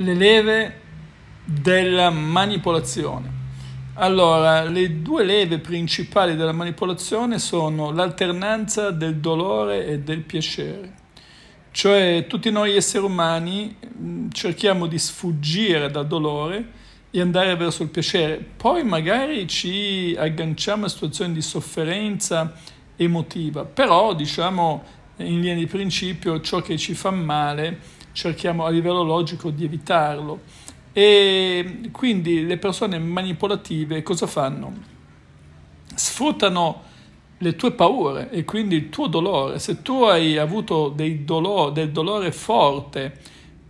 le leve della manipolazione. Allora, le due leve principali della manipolazione sono l'alternanza del dolore e del piacere. Cioè, tutti noi esseri umani mm, cerchiamo di sfuggire dal dolore e andare verso il piacere. Poi magari ci agganciamo a situazioni di sofferenza emotiva, però diciamo in linea di principio ciò che ci fa male è cerchiamo a livello logico di evitarlo. E quindi le persone manipolative cosa fanno? Sfruttano le tue paure e quindi il tuo dolore. Se tu hai avuto dolor, del dolore forte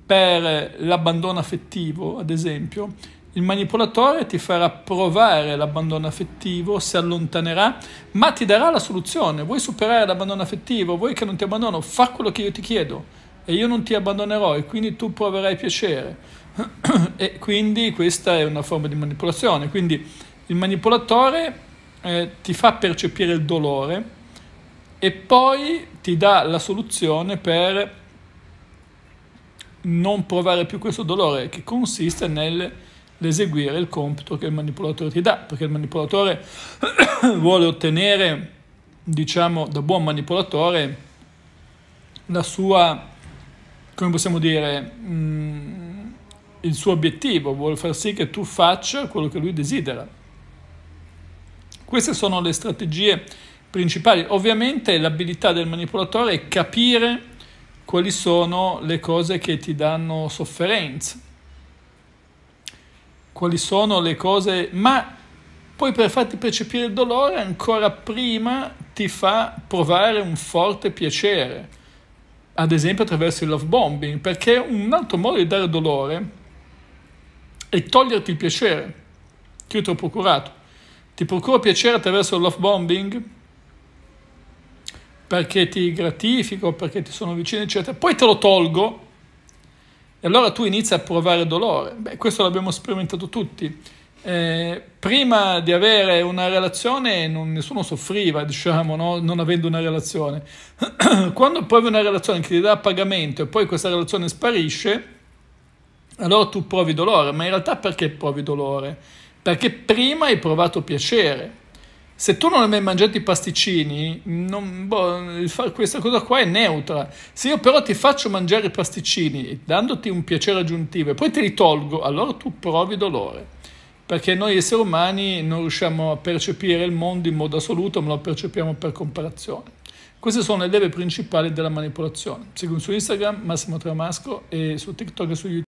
per l'abbandono affettivo, ad esempio, il manipolatore ti farà provare l'abbandono affettivo, si allontanerà, ma ti darà la soluzione. Vuoi superare l'abbandono affettivo? Vuoi che non ti abbandono? Fa quello che io ti chiedo e io non ti abbandonerò e quindi tu proverai piacere. e quindi questa è una forma di manipolazione. Quindi il manipolatore eh, ti fa percepire il dolore e poi ti dà la soluzione per non provare più questo dolore che consiste nell'eseguire il compito che il manipolatore ti dà, perché il manipolatore vuole ottenere, diciamo, da buon manipolatore la sua come possiamo dire, mh, mm, il suo obiettivo, vuole far sì che tu faccia quello che lui desidera. Queste sono le strategie principali. Ovviamente l'abilità del manipolatore è capire quali sono le cose che ti danno sofferenza, quali sono le cose, ma poi per farti percepire il dolore ancora prima ti fa provare un forte piacere ad esempio attraverso il love bombing, perché un altro modo di dare dolore è toglierti il piacere che io ti ho procurato. Ti procuro piacere attraverso il love bombing perché ti gratifico, perché ti sono vicino, eccetera. Poi te lo tolgo e allora tu inizi a provare dolore. Beh, questo l'abbiamo sperimentato tutti. Eh, prima di avere una relazione non, nessuno soffriva, diciamo, no? non avendo una relazione. Quando provi una relazione che ti dà pagamento e poi questa relazione sparisce, allora tu provi dolore, ma in realtà perché provi dolore? Perché prima hai provato piacere. Se tu non hai mai mangiato i pasticcini, non, boh, questa cosa qua è neutra. Se io però ti faccio mangiare i pasticcini dandoti un piacere aggiuntivo e poi te li tolgo, allora tu provi dolore perché noi esseri umani non riusciamo a percepire il mondo in modo assoluto, ma lo percepiamo per comparazione. Queste sono le leve principali della manipolazione. Seguimi su Instagram, Massimo Tramasco, e su TikTok e su YouTube.